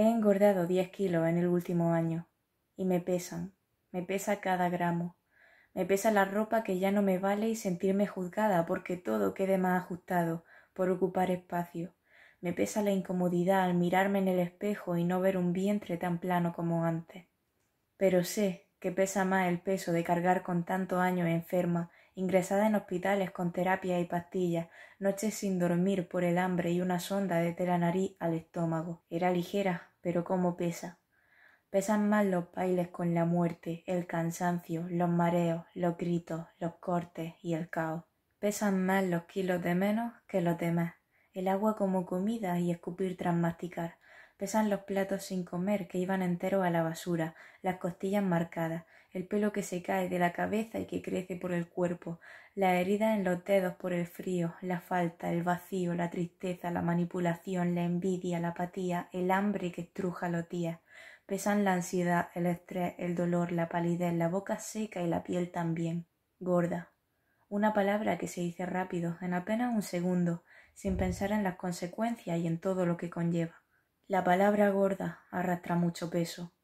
He engordado diez kilos en el último año y me pesan, me pesa cada gramo, me pesa la ropa que ya no me vale y sentirme juzgada porque todo quede más ajustado por ocupar espacio. Me pesa la incomodidad al mirarme en el espejo y no ver un vientre tan plano como antes. Pero sé que pesa más el peso de cargar con tanto año enferma ingresada en hospitales con terapia y pastillas, noches sin dormir por el hambre y una sonda de la nariz al estómago. Era ligera, pero cómo pesa. Pesan más los bailes con la muerte, el cansancio, los mareos, los gritos, los cortes y el caos. Pesan más los kilos de menos que los demás. El agua como comida y escupir tras masticar pesan los platos sin comer que iban enteros a la basura, las costillas marcadas, el pelo que se cae de la cabeza y que crece por el cuerpo, la herida en los dedos por el frío, la falta, el vacío, la tristeza, la manipulación, la envidia, la apatía, el hambre que estruja los días. Pesan la ansiedad, el estrés, el dolor, la palidez, la boca seca y la piel también. Gorda. Una palabra que se dice rápido, en apenas un segundo, sin pensar en las consecuencias y en todo lo que conlleva. La palabra gorda arrastra mucho peso,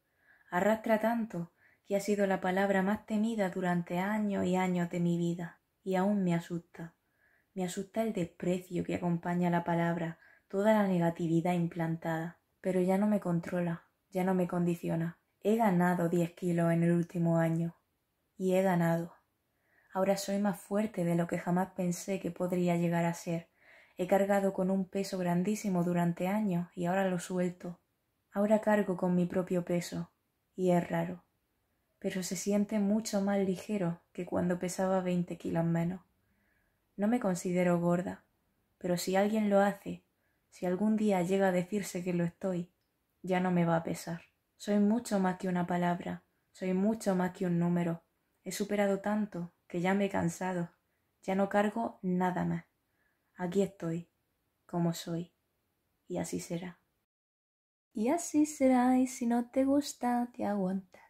arrastra tanto que ha sido la palabra más temida durante años y años de mi vida, y aún me asusta. Me asusta el desprecio que acompaña la palabra, toda la negatividad implantada. Pero ya no me controla, ya no me condiciona. He ganado diez kilos en el último año. Y he ganado. Ahora soy más fuerte de lo que jamás pensé que podría llegar a ser. He cargado con un peso grandísimo durante años y ahora lo suelto. Ahora cargo con mi propio peso, y es raro. Pero se siente mucho más ligero que cuando pesaba veinte kilos menos. No me considero gorda, pero si alguien lo hace, si algún día llega a decirse que lo estoy, ya no me va a pesar. Soy mucho más que una palabra, soy mucho más que un número. He superado tanto que ya me he cansado, ya no cargo nada más. Aquí estoy, como soy, y así será. Y así será, y si no te gusta, te aguanta.